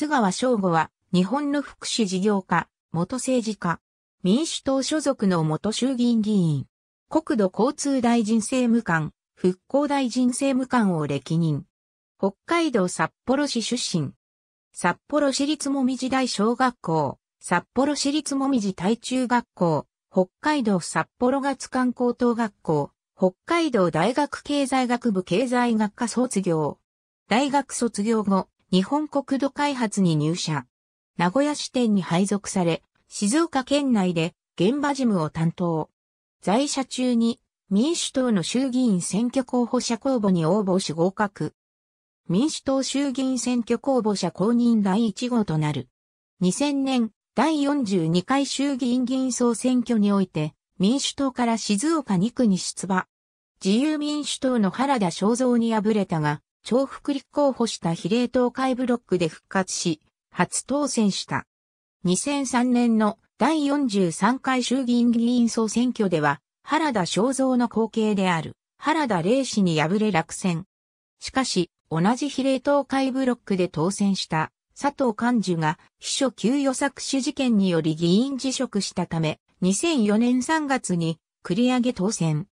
津川省吾は、日本の福祉事業家、元政治家、民主党所属の元衆議院議員、国土交通大臣政務官、復興大臣政務官を歴任。北海道札幌市出身。札幌市立もみじ大小学校、札幌市立もみじ大中学校、北海道札幌月間高等学校、北海道大学経済学部経済学科卒業。大学卒業後、日本国土開発に入社。名古屋支店に配属され、静岡県内で現場事務を担当。在社中に民主党の衆議院選挙候補者公募に応募し合格。民主党衆議院選挙公募者公認第1号となる。2000年第42回衆議院議員総選挙において民主党から静岡2区に出馬。自由民主党の原田正蔵に敗れたが、重複立候補した比例東海ブロックで復活し、初当選した。2003年の第43回衆議院議員総選挙では、原田正蔵の後継である、原田玲氏に敗れ落選。しかし、同じ比例東海ブロックで当選した佐藤寛樹が秘書給与搾取事件により議員辞職したため、2004年3月に繰り上げ当選。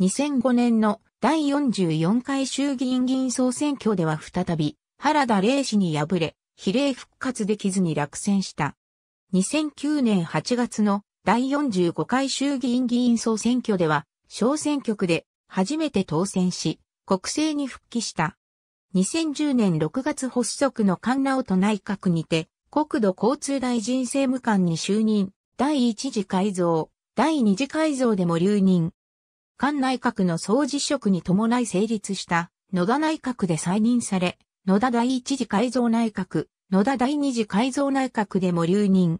2005年の第44回衆議院議員総選挙では再び、原田玲氏に敗れ、比例復活できずに落選した。2009年8月の第45回衆議院議員総選挙では、小選挙区で初めて当選し、国政に復帰した。2010年6月発足の菅直人内閣にて、国土交通大臣政務官に就任、第1次改造、第2次改造でも留任、菅内閣の総辞職に伴い成立した野田内閣で再任され、野田第一次改造内閣、野田第二次改造内閣でも留任。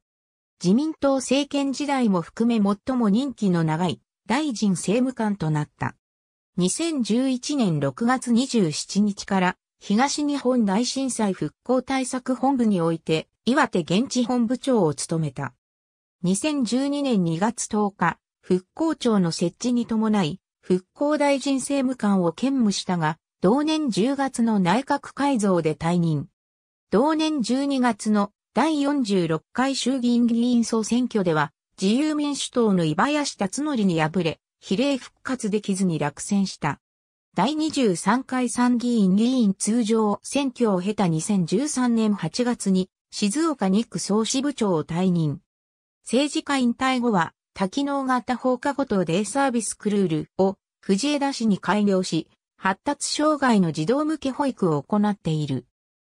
自民党政権時代も含め最も任期の長い大臣政務官となった。2011年6月27日から東日本大震災復興対策本部において岩手現地本部長を務めた。2012年2月10日、復興庁の設置に伴い、復興大臣政務官を兼務したが、同年10月の内閣改造で退任。同年12月の第46回衆議院議員総選挙では、自由民主党の井林達則に敗れ、比例復活できずに落選した。第23回参議院議員通常選挙を経た2013年8月に静岡2区総支部長を退任。政治家引退後は多機能型放課後等デイサービスクルールを藤枝市に改良し、発達障害の児童向け保育を行っている。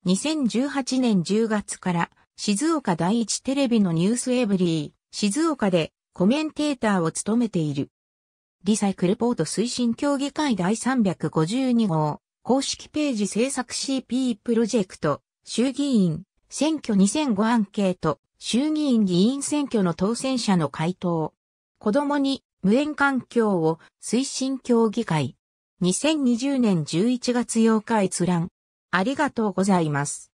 2018年10月から静岡第一テレビのニュースエブリー、静岡でコメンテーターを務めている。リサイクルポート推進協議会第352号、公式ページ制作 CP プロジェクト、衆議院、選挙2005アンケート、衆議院議員選挙の当選者の回答。子供に無縁環境を推進協議会。2020年11月8日閲覧。ありがとうございます。